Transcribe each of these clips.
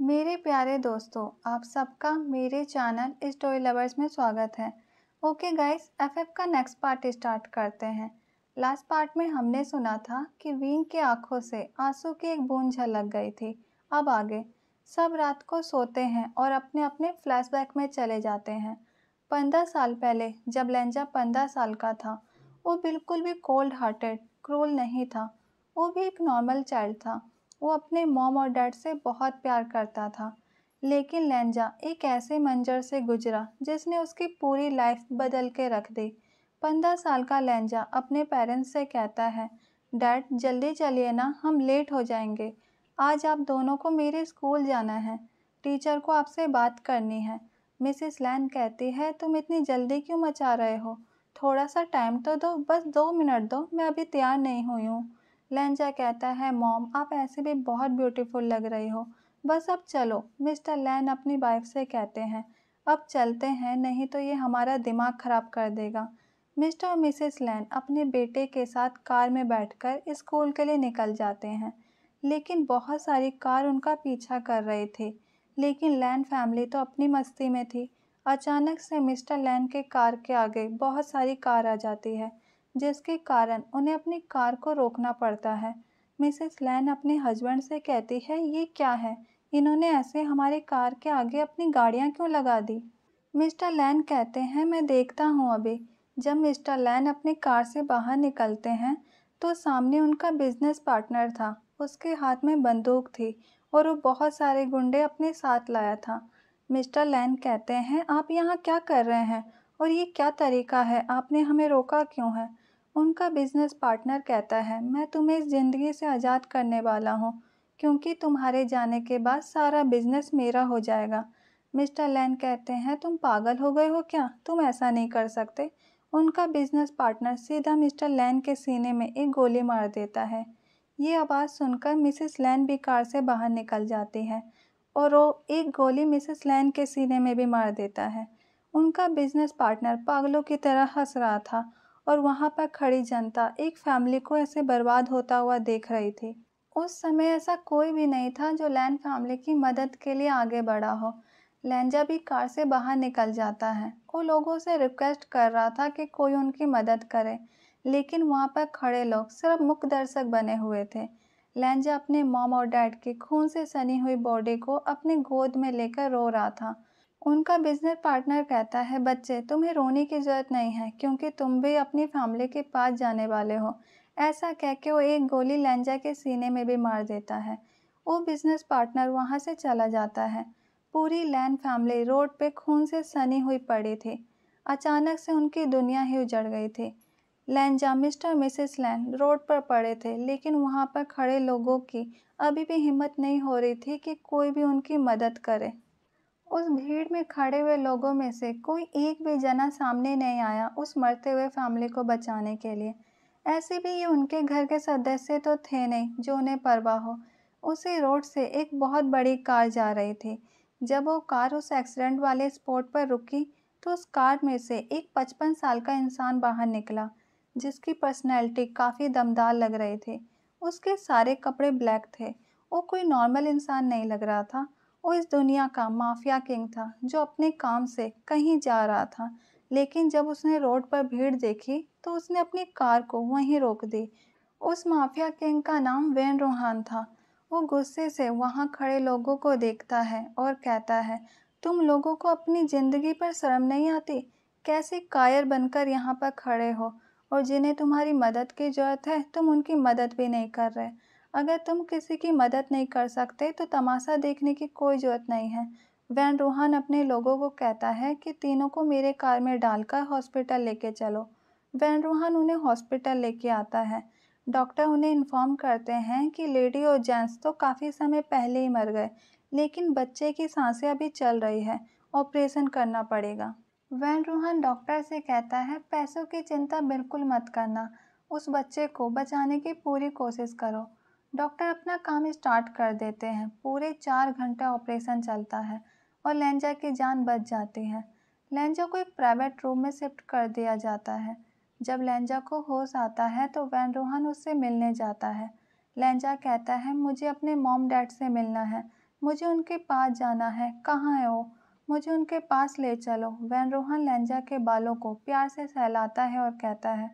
मेरे प्यारे दोस्तों आप सबका मेरे चैनल स्टोरी लवर्स में स्वागत है ओके गाइस एफएफ का नेक्स्ट पार्ट स्टार्ट करते हैं लास्ट पार्ट में हमने सुना था कि वीन के आंखों से आंसू की एक बूंद झलक गई थी अब आगे सब रात को सोते हैं और अपने अपने फ्लैशबैक में चले जाते हैं पंद्रह साल पहले जब लेंजा पंद्रह साल का था वो बिल्कुल भी कोल्ड हार्टेड क्रूल नहीं था वो भी एक नॉर्मल चाइल्ड था वो अपने मॉम और डैड से बहुत प्यार करता था लेकिन लेंजा एक ऐसे मंजर से गुजरा जिसने उसकी पूरी लाइफ बदल के रख दी पंद्रह साल का लेंजा अपने पेरेंट्स से कहता है डैड जल्दी चलिए ना हम लेट हो जाएंगे आज आप दोनों को मेरे स्कूल जाना है टीचर को आपसे बात करनी है मिसेस लैन कहती है तुम इतनी जल्दी क्यों मचा रहे हो थोड़ा सा टाइम तो दो बस दो मिनट दो मैं अभी तैयार नहीं हुई हूँ लेंजा कहता है मॉम आप ऐसे भी बहुत ब्यूटीफुल लग रही हो बस अब चलो मिस्टर लैन अपनी वाइफ से कहते हैं अब चलते हैं नहीं तो ये हमारा दिमाग ख़राब कर देगा मिस्टर और मिसेस लैन अपने बेटे के साथ कार में बैठकर स्कूल के लिए निकल जाते हैं लेकिन बहुत सारी कार उनका पीछा कर रही थी लेकिन लैन फैमिली तो अपनी मस्ती में थी अचानक से मिस्टर लैन के कार के आगे बहुत सारी कार आ जाती है जिसके कारण उन्हें अपनी कार को रोकना पड़ता है मिसेस लैन अपने हस्बैंड से कहती है ये क्या है इन्होंने ऐसे हमारे कार के आगे अपनी गाड़ियाँ क्यों लगा दी मिस्टर लैन कहते हैं मैं देखता हूँ अभी जब मिस्टर लैन अपनी कार से बाहर निकलते हैं तो सामने उनका बिजनेस पार्टनर था उसके हाथ में बंदूक थी और वो बहुत सारे गुंडे अपने साथ लाया था मिस्टर लैन कहते हैं आप यहाँ क्या कर रहे हैं और ये क्या तरीका है आपने हमें रोका क्यों है उनका बिजनेस पार्टनर कहता है मैं तुम्हें इस ज़िंदगी से आज़ाद करने वाला हूँ क्योंकि तुम्हारे जाने के बाद सारा बिजनेस मेरा हो जाएगा मिस्टर लैन कहते हैं तुम पागल हो गए हो क्या तुम ऐसा नहीं कर सकते उनका बिजनेस पार्टनर सीधा मिस्टर लैन के सीने में एक गोली मार देता है ये आवाज़ सुनकर मिसेस लैन भी कार से बाहर निकल जाती है और वो एक गोली मिसेस लैन के सीने में भी मार देता है उनका बिजनेस पार्टनर पागलों की तरह हंस रहा था और वहाँ पर खड़ी जनता एक फैमिली को ऐसे बर्बाद होता हुआ देख रही थी उस समय ऐसा कोई भी नहीं था जो लैन फैमिली की मदद के लिए आगे बढ़ा हो लैंजा भी कार से बाहर निकल जाता है वो लोगों से रिक्वेस्ट कर रहा था कि कोई उनकी मदद करे लेकिन वहाँ पर खड़े लोग सिर्फ मुख दर्शक बने हुए थे लैंजा अपने मॉम और डैड के खून से सनी हुई बॉडी को अपने गोद में लेकर रो रहा था उनका बिजनेस पार्टनर कहता है बच्चे तुम्हें रोने की ज़रूरत नहीं है क्योंकि तुम भी अपनी फैमिली के पास जाने वाले हो ऐसा कह के वो एक गोली लैंजा के सीने में भी मार देता है वो बिजनेस पार्टनर वहाँ से चला जाता है पूरी लैन फैमिली रोड पे खून से सनी हुई पड़ी थी अचानक से उनकी दुनिया ही उजड़ गई थी लैंजा मिस्टर मिसेस लैन रोड पर पड़े थे लेकिन वहाँ पर खड़े लोगों की अभी भी हिम्मत नहीं हो रही थी कि कोई भी उनकी मदद करे उस भीड़ में खड़े हुए लोगों में से कोई एक भी जना सामने नहीं आया उस मरते हुए फैमिली को बचाने के लिए ऐसे भी ये उनके घर के सदस्य तो थे नहीं जो उन्हें परवाह हो उसी रोड से एक बहुत बड़ी कार जा रही थी जब वो कार उस एक्सीडेंट वाले स्पॉट पर रुकी तो उस कार में से एक पचपन साल का इंसान बाहर निकला जिसकी पर्सनैलिटी काफ़ी दमदार लग रही थी उसके सारे कपड़े ब्लैक थे वो कोई नॉर्मल इंसान नहीं लग रहा था वो इस दुनिया का माफिया किंग था जो अपने काम से कहीं जा रहा था लेकिन जब उसने रोड पर भीड़ देखी तो उसने अपनी कार को वहीं रोक दी उस माफिया किंग का नाम वेन रोहान था वो गुस्से से वहाँ खड़े लोगों को देखता है और कहता है तुम लोगों को अपनी ज़िंदगी पर शर्म नहीं आती कैसे कायर बनकर यहाँ पर खड़े हो और जिन्हें तुम्हारी मदद की ज़रूरत है तुम उनकी मदद भी नहीं कर रहे अगर तुम किसी की मदद नहीं कर सकते तो तमाशा देखने की कोई ज़रूरत नहीं है वैन रोहन अपने लोगों को कहता है कि तीनों को मेरे कार में डालकर हॉस्पिटल लेके चलो वैन रोहन उन्हें हॉस्पिटल लेके आता है डॉक्टर उन्हें इन्फॉर्म करते हैं कि लेडी और जेंट्स तो काफ़ी समय पहले ही मर गए लेकिन बच्चे की सांसें अभी चल रही है ऑपरेशन करना पड़ेगा वैन रोहन डॉक्टर से कहता है पैसों की चिंता बिल्कुल मत करना उस बच्चे को बचाने की पूरी कोशिश करो डॉक्टर अपना काम स्टार्ट कर देते हैं पूरे चार घंटे ऑपरेशन चलता है और लेंजा की जान बच जाती है लेंजा को एक प्राइवेट रूम में शिफ्ट कर दिया जाता है जब लेंजा को होश आता है तो वैन रोहन उससे मिलने जाता है लेंजा कहता है मुझे अपने मॉम डैड से मिलना है मुझे उनके पास जाना है कहाँ है वो मुझे उनके पास ले चलो वैन रोहन लेंजा के बालों को प्यार से सहलाता है और कहता है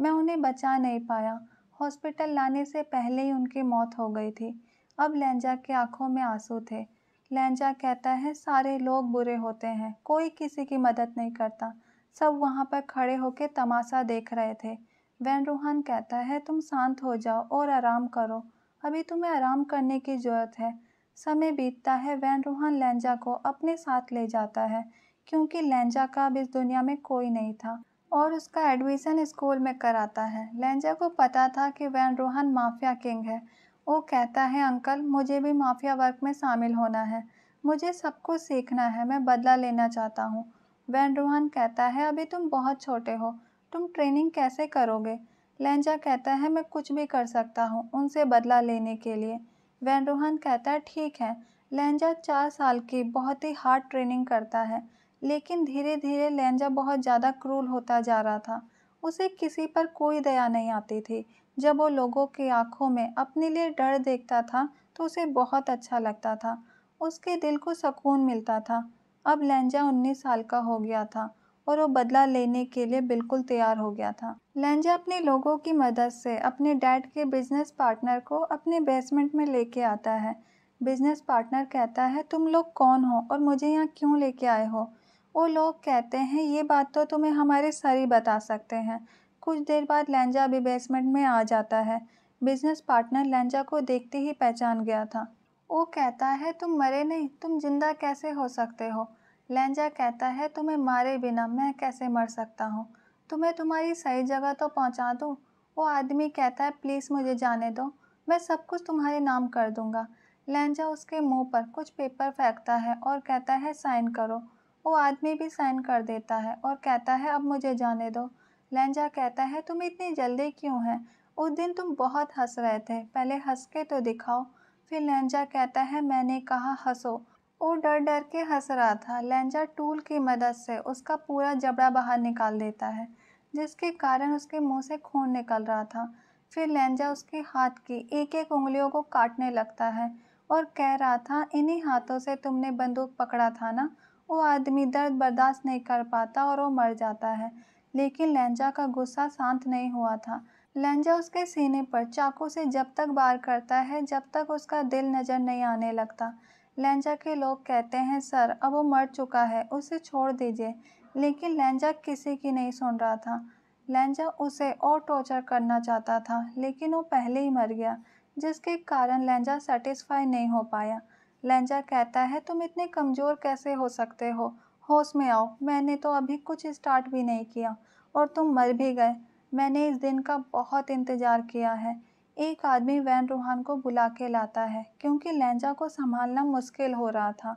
मैं उन्हें बचा नहीं पाया हॉस्पिटल लाने से पहले ही उनकी मौत हो गई थी अब लैंजा की आंखों में आंसू थे लैंजा कहता है सारे लोग बुरे होते हैं कोई किसी की मदद नहीं करता सब वहाँ पर खड़े होकर तमाशा देख रहे थे वैन रूहान कहता है तुम शांत हो जाओ और आराम करो अभी तुम्हें आराम करने की ज़रूरत है समय बीतता है वैन रूहान लैंजा को अपने साथ ले जाता है क्योंकि लैंजा का अब इस दुनिया में कोई नहीं था और उसका एडमिशन स्कूल में कराता है लेंजा को पता था कि वैन रोहन माफिया किंग है वो कहता है अंकल मुझे भी माफिया वर्क में शामिल होना है मुझे सब कुछ सीखना है मैं बदला लेना चाहता हूँ वैन रोहन कहता है अभी तुम बहुत छोटे हो तुम ट्रेनिंग कैसे करोगे लेंजा कहता है मैं कुछ भी कर सकता हूँ उनसे बदला लेने के लिए वैन रोहन कहता है ठीक है लेंजा चार साल की बहुत ही हार्ड ट्रेनिंग करता है लेकिन धीरे धीरे लहंजा बहुत ज़्यादा क्रूल होता जा रहा था उसे किसी पर कोई दया नहीं आती थी जब वो लोगों की आंखों में अपने लिए डर देखता था तो उसे बहुत अच्छा लगता था उसके दिल को सुकून मिलता था अब लहंजा उन्नीस साल का हो गया था और वो बदला लेने के लिए बिल्कुल तैयार हो गया था लहंजा अपने लोगों की मदद से अपने डैड के बिजनेस पार्टनर को अपने बेसमेंट में लेके आता है बिजनेस पार्टनर कहता है तुम लोग कौन हो और मुझे यहाँ क्यों लेके आए हो वो लोग कहते हैं ये बात तो तुम्हें हमारे सर ही बता सकते हैं कुछ देर बाद लैंजा भी बेसमेंट में आ जाता है बिजनेस पार्टनर लैंजा को देखते ही पहचान गया था वो कहता है तुम मरे नहीं तुम जिंदा कैसे हो सकते हो लैंजा कहता है तुम्हें मारे बिना मैं कैसे मर सकता हूँ तुम्हें तुम्हारी सही जगह तो पहुँचा दूँ वो आदमी कहता है प्लीज़ मुझे जाने दो मैं सब कुछ तुम्हारे नाम कर दूँगा लैंजा उसके मुंह पर कुछ पेपर फेंकता है और कहता है साइन करो वो आदमी भी साइन कर देता है और कहता है अब मुझे जाने दो लहजा कहता है तुम इतनी जल्दी क्यों हैं उस दिन तुम बहुत हंस रहे थे पहले हंस के तो दिखाओ फिर लहजा कहता है मैंने कहा हंसो वो डर डर के हंस रहा था लहजा टूल की मदद से उसका पूरा जबड़ा बाहर निकाल देता है जिसके कारण उसके मुंह से खून निकल रहा था फिर लहजा उसके हाथ की एक एक उंगलियों को काटने लगता है और कह रहा था इन्हीं हाथों से तुमने बंदूक पकड़ा था ना वो आदमी दर्द बर्दाश्त नहीं कर पाता और वो मर जाता है लेकिन लहजा का गुस्सा शांत नहीं हुआ था लहजा उसके सीने पर चाकू से जब तक बार करता है जब तक उसका दिल नज़र नहीं आने लगता लहजा के लोग कहते हैं सर अब वो मर चुका है उसे छोड़ दीजिए लेकिन लहजा किसी की नहीं सुन रहा था लहजा उसे और टॉर्चर करना चाहता था लेकिन वो पहले ही मर गया जिसके कारण लहजा सेटिस्फाई नहीं हो पाया लेंजा कहता है तुम इतने कमज़ोर कैसे हो सकते हो होश में आओ मैंने तो अभी कुछ स्टार्ट भी नहीं किया और तुम मर भी गए मैंने इस दिन का बहुत इंतज़ार किया है एक आदमी वैन रूहान को बुला के लाता है क्योंकि लेंजा को संभालना मुश्किल हो रहा था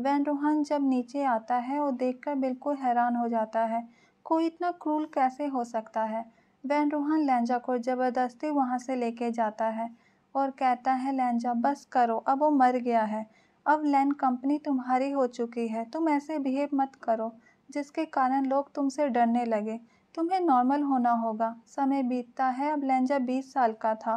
वैन रूहान जब नीचे आता है वो देखकर बिल्कुल हैरान हो जाता है कोई इतना क्रूल कैसे हो सकता है वैन रूहान लहजा को ज़बरदस्ती वहाँ से लेके जाता है और कहता है लैंजा बस करो अब वो मर गया है अब लैन कंपनी तुम्हारी हो चुकी है तुम ऐसे बिहेव मत करो जिसके कारण लोग तुमसे डरने लगे तुम्हें नॉर्मल होना होगा समय बीतता है अब लेंजा बीस साल का था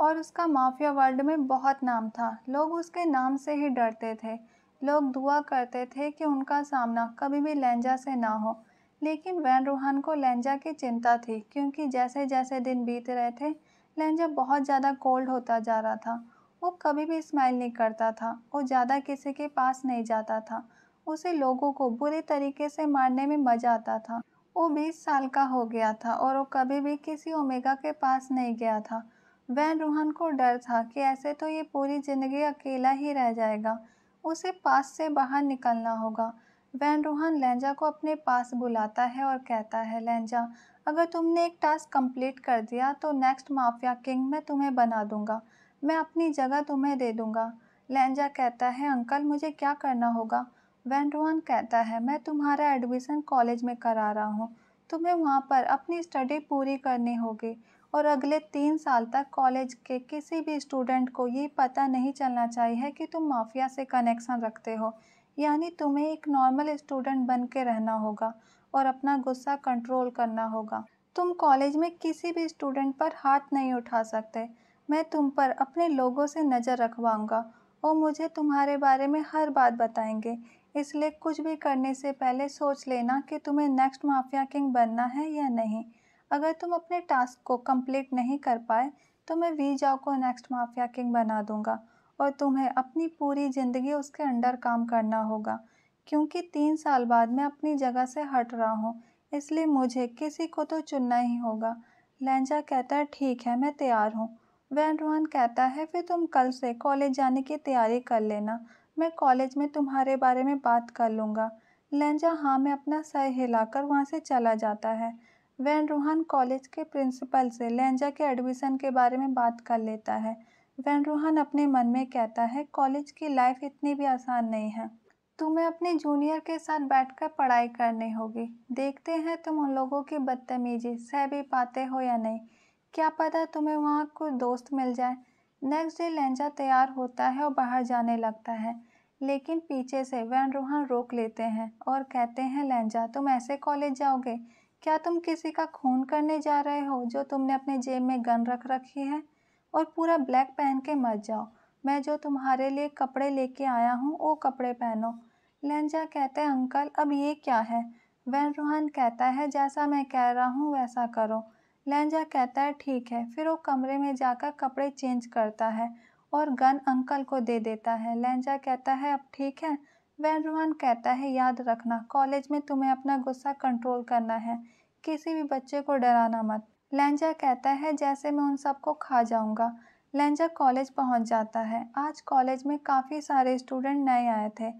और उसका माफिया वर्ल्ड में बहुत नाम था लोग उसके नाम से ही डरते थे लोग दुआ करते थे कि उनका सामना कभी भी लेंजा से ना हो लेकिन वैन रूहान को लेंजा की चिंता थी क्योंकि जैसे जैसे दिन बीत रहे थे लहजा बहुत ज़्यादा कोल्ड होता जा रहा था वो कभी भी स्माइल नहीं करता था वो ज़्यादा किसी के पास नहीं जाता था उसे लोगों को बुरे तरीके से मारने में मज़ा आता था वो बीस साल का हो गया था और वो कभी भी किसी ओमेगा के पास नहीं गया था वैन रूहन को डर था कि ऐसे तो ये पूरी ज़िंदगी अकेला ही रह जाएगा उसे पास से बाहर निकलना होगा वैन रोहन लहजा को अपने पास बुलाता है और कहता है लहजा अगर तुमने एक टास्क कंप्लीट कर दिया तो नेक्स्ट माफिया किंग मैं तुम्हें बना दूंगा मैं अपनी जगह तुम्हें दे दूंगा लहजा कहता है अंकल मुझे क्या करना होगा वैन रोहन कहता है मैं तुम्हारा एडमिशन कॉलेज में करा रहा हूँ तुम्हें वहाँ पर अपनी स्टडी पूरी करनी होगी और अगले तीन साल तक कॉलेज के किसी भी स्टूडेंट को ये पता नहीं चलना चाहिए कि तुम माफिया से कनेक्शन रखते हो यानी तुम्हें एक नॉर्मल स्टूडेंट बन के रहना होगा और अपना गुस्सा कंट्रोल करना होगा तुम कॉलेज में किसी भी स्टूडेंट पर हाथ नहीं उठा सकते मैं तुम पर अपने लोगों से नज़र रखवाऊँगा और मुझे तुम्हारे बारे में हर बात बताएंगे इसलिए कुछ भी करने से पहले सोच लेना कि तुम्हें नेक्स्ट माफिया किंग बनना है या नहीं अगर तुम अपने टास्क को कंप्लीट नहीं कर पाए तो मैं जाओ को नेक्स्ट माफिया किंग बना दूंगा और तुम्हें अपनी पूरी ज़िंदगी उसके अंडर काम करना होगा क्योंकि तीन साल बाद मैं अपनी जगह से हट रहा हूँ इसलिए मुझे किसी को तो चुनना ही होगा लहजा कहता है ठीक है मैं तैयार हूँ वैन रोहन कहता है फिर तुम कल से कॉलेज जाने की तैयारी कर लेना मैं कॉलेज में तुम्हारे बारे में बात कर लूँगा लहजा हाँ मैं अपना सर हिलाकर वहाँ से चला जाता है वैन रोहन कॉलेज के प्रिंसिपल से लहजा के एडमिशन के बारे में बात कर लेता है वैन रोहन अपने मन में कहता है कॉलेज की लाइफ इतनी भी आसान नहीं है तुम्हें अपने जूनियर के साथ बैठकर पढ़ाई करनी होगी देखते हैं तुम उन लोगों की बदतमीजी सह भी पाते हो या नहीं क्या पता तुम्हें वहाँ कुछ दोस्त मिल जाए नेक्स्ट डे लहजा तैयार होता है और बाहर जाने लगता है लेकिन पीछे से वैन रोहन रोक लेते हैं और कहते हैं लहजा तुम ऐसे कॉलेज जाओगे क्या तुम किसी का खून करने जा रहे हो जो तुमने अपने जेब में गन रख रखी है और पूरा ब्लैक पहन के मत जाओ मैं जो तुम्हारे लिए कपड़े लेके आया हूँ वो कपड़े पहनो लेंजा कहते हैं अंकल अब ये क्या है वैन रोहन कहता है जैसा मैं कह रहा हूँ वैसा करो लेंजा कहता है ठीक है फिर वो कमरे में जाकर कपड़े चेंज करता है और गन अंकल को दे देता है लेंजा कहता है अब ठीक है वैन रोहन कहता है याद रखना कॉलेज में तुम्हें अपना गुस्सा कंट्रोल करना है किसी भी बच्चे को डराना मत लेंजा कहता है जैसे मैं उन सबको खा जाऊंगा लेंजा कॉलेज पहुंच जाता है आज कॉलेज में काफ़ी सारे स्टूडेंट नए आए थे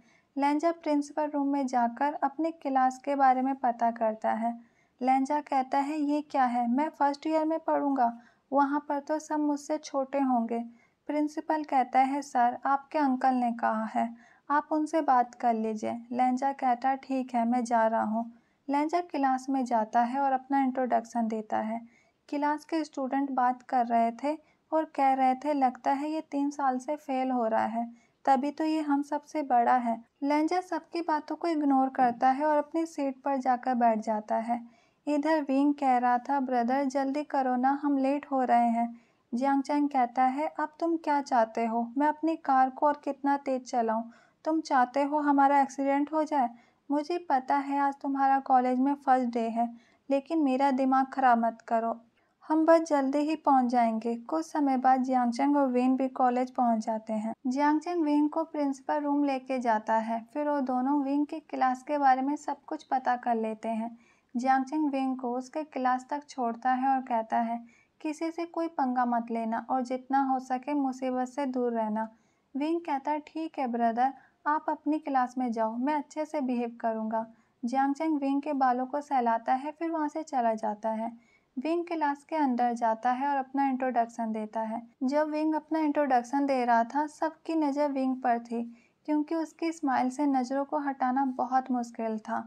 लेंजा प्रिंसिपल रूम में जाकर अपनी क्लास के बारे में पता करता है लेंजा कहता है ये क्या है मैं फ़र्स्ट ईयर में पढ़ूँगा वहाँ पर तो सब मुझसे छोटे होंगे प्रिंसिपल कहता है सर आपके अंकल ने कहा है आप उनसे बात कर लीजिए लेंजा कहता ठीक है मैं जा रहा हूँ लेंजा क्लास में जाता है और अपना इंट्रोडक्शन देता है क्लास के स्टूडेंट बात कर रहे थे और कह रहे थे लगता है ये तीन साल से फेल हो रहा है तभी तो ये हम सबसे बड़ा है लेंजा सबकी बातों को इग्नोर करता है और अपनी सीट पर जाकर बैठ जाता है इधर विंग कह रहा था ब्रदर जल्दी करो ना हम लेट हो रहे हैं जियांग चैंग कहता है अब तुम क्या चाहते हो मैं अपनी कार को और कितना तेज चलाऊं तुम चाहते हो हमारा एक्सीडेंट हो जाए मुझे पता है आज तुम्हारा कॉलेज में फर्स्ट डे है लेकिन मेरा दिमाग ख़राब मत करो हम बस जल्दी ही पहुंच जाएंगे कुछ समय बाद जियांगचंग और वेन भी कॉलेज पहुंच जाते हैं जियांगचंग विंग को प्रिंसिपल रूम लेके जाता है फिर वो दोनों विंग के क्लास के बारे में सब कुछ पता कर लेते हैं जियांगचंग विंग को उसके क्लास तक छोड़ता है और कहता है किसी से कोई पंगा मत लेना और जितना हो सके मुसीबत से दूर रहना विंग कहता है ठीक है ब्रदर आप अपनी क्लास में जाओ मैं अच्छे से बिहेव करूँगा जियांगचंग विंग के बालों को सहलाता है फिर वहाँ से चला जाता है विंग क्लास के अंदर जाता है और अपना इंट्रोडक्शन देता है जब विंग अपना इंट्रोडक्शन दे रहा था सबकी नज़र विंग पर थी क्योंकि उसकी स्माइल से नज़रों को हटाना बहुत मुश्किल था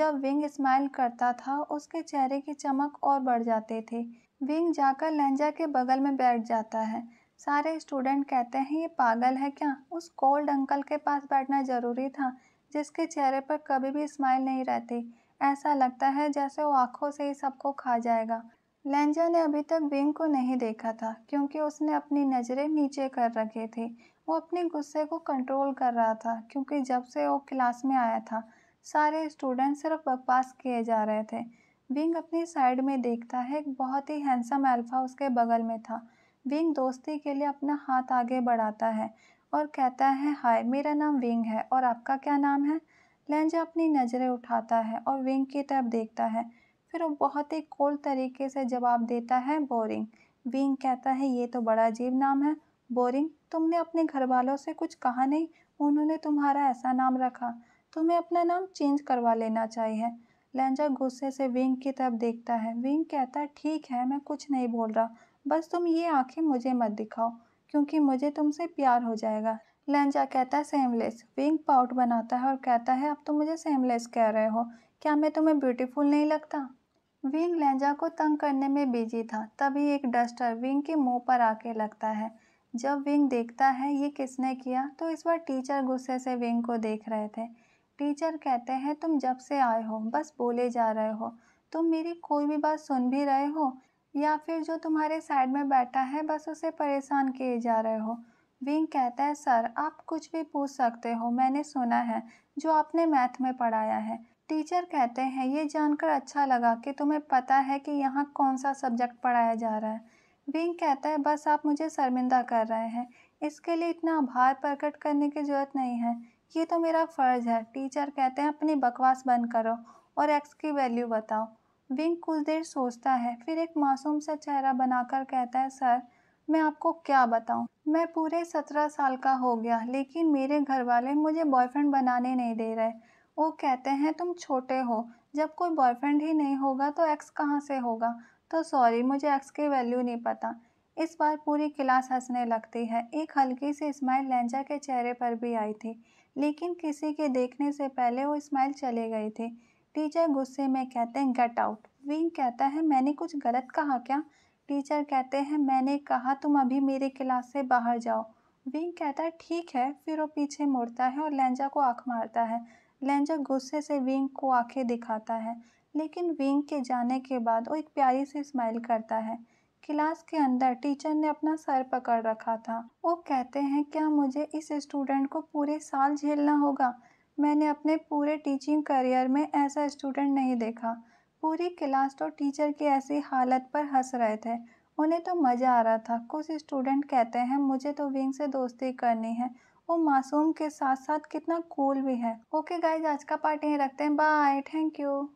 जब विंग स्माइल करता था उसके चेहरे की चमक और बढ़ जाती थी विंग जाकर लहजा के बगल में बैठ जाता है सारे स्टूडेंट कहते हैं ये पागल है क्या उस कोल्ड अंकल के पास बैठना ज़रूरी था जिसके चेहरे पर कभी भी स्माइल नहीं रहती ऐसा लगता है जैसे वो आंखों से ही सबको खा जाएगा लेंजा ने अभी तक बिंग को नहीं देखा था क्योंकि उसने अपनी नज़रें नीचे कर रखी थी वो अपने गुस्से को कंट्रोल कर रहा था क्योंकि जब से वो क्लास में आया था सारे स्टूडेंट सिर्फ बकवास किए जा रहे थे विंग अपनी साइड में देखता है एक बहुत ही हैंडसम अल्फा उसके बगल में था विंग दोस्ती के लिए अपना हाथ आगे बढ़ाता है और कहता है हाय मेरा नाम विंग है और आपका क्या नाम है लेंजा अपनी नज़रें उठाता है और विंग की तरफ देखता है फिर वो बहुत ही कोल्ड तरीके से जवाब देता है बोरिंग विंग कहता है ये तो बड़ा अजीब नाम है बोरिंग तुमने अपने घर वालों से कुछ कहा नहीं उन्होंने तुम्हारा ऐसा नाम रखा तुम्हें अपना नाम चेंज करवा लेना चाहिए लेंजा गुस्से से विंग की तरफ देखता है विंग कहता है ठीक है मैं कुछ नहीं बोल रहा बस तुम ये आंखें मुझे मत दिखाओ क्योंकि मुझे तुमसे प्यार हो जाएगा लेंजा कहता है सेमलेस विंग पाउट बनाता है और कहता है अब तो मुझे सेमलेस कह रहे हो क्या मैं तुम्हें ब्यूटीफुल नहीं लगता विंग लेंजा को तंग करने में बिजी था तभी एक डस्टर विंग के मुंह पर आके लगता है जब विंग देखता है ये किसने किया तो इस बार टीचर गुस्से से विंग को देख रहे थे टीचर कहते हैं तुम जब से आए हो बस बोले जा रहे हो तुम मेरी कोई भी बात सुन भी रहे हो या फिर जो तुम्हारे साइड में बैठा है बस उसे परेशान किए जा रहे हो विंग कहता है सर आप कुछ भी पूछ सकते हो मैंने सुना है जो आपने मैथ में पढ़ाया है टीचर कहते हैं ये जानकर अच्छा लगा कि तुम्हें पता है कि यहाँ कौन सा सब्जेक्ट पढ़ाया जा रहा है विंग कहता है बस आप मुझे शर्मिंदा कर रहे हैं इसके लिए इतना आभार प्रकट करने की ज़रूरत नहीं है ये तो मेरा फ़र्ज़ है टीचर कहते हैं अपनी बकवास बंद करो और एक्स की वैल्यू बताओ विंग कुछ देर सोचता है फिर एक मासूम सा चेहरा बनाकर कहता है सर मैं आपको क्या बताऊं मैं पूरे सत्रह साल का हो गया लेकिन मेरे घर वाले मुझे बॉयफ्रेंड बनाने नहीं दे रहे वो कहते हैं तुम छोटे हो जब कोई बॉयफ्रेंड ही नहीं होगा तो एक्स कहाँ से होगा तो सॉरी मुझे एक्स की वैल्यू नहीं पता इस बार पूरी क्लास हंसने लगती है एक हल्की सी स्माइल लेंजा के चेहरे पर भी आई थी लेकिन किसी के देखने से पहले वो स्माइल चले गई थी टीचर गुस्से में कहते हैं गेट आउट विंग कहता है मैंने कुछ गलत कहा क्या टीचर कहते हैं मैंने कहा तुम अभी मेरे क्लास से बाहर जाओ विंग कहता है ठीक है फिर वो पीछे मुड़ता है और लैंजा को आँख मारता है लैंजा गुस्से से विंग को आंखें दिखाता है लेकिन विंग के जाने के बाद वो एक प्यारी से स्माइल करता है क्लास के अंदर टीचर ने अपना सर पकड़ रखा था वो कहते हैं क्या मुझे इस स्टूडेंट को पूरे साल झेलना होगा मैंने अपने पूरे टीचिंग करियर में ऐसा स्टूडेंट नहीं देखा पूरी क्लास तो टीचर की ऐसी हालत पर हंस रहे थे उन्हें तो मज़ा आ रहा था कुछ स्टूडेंट कहते हैं मुझे तो विंग से दोस्ती करनी है वो मासूम के साथ साथ कितना कूल भी है ओके गाइज आज का पार्ट यहीं रखते हैं बाय थैंक यू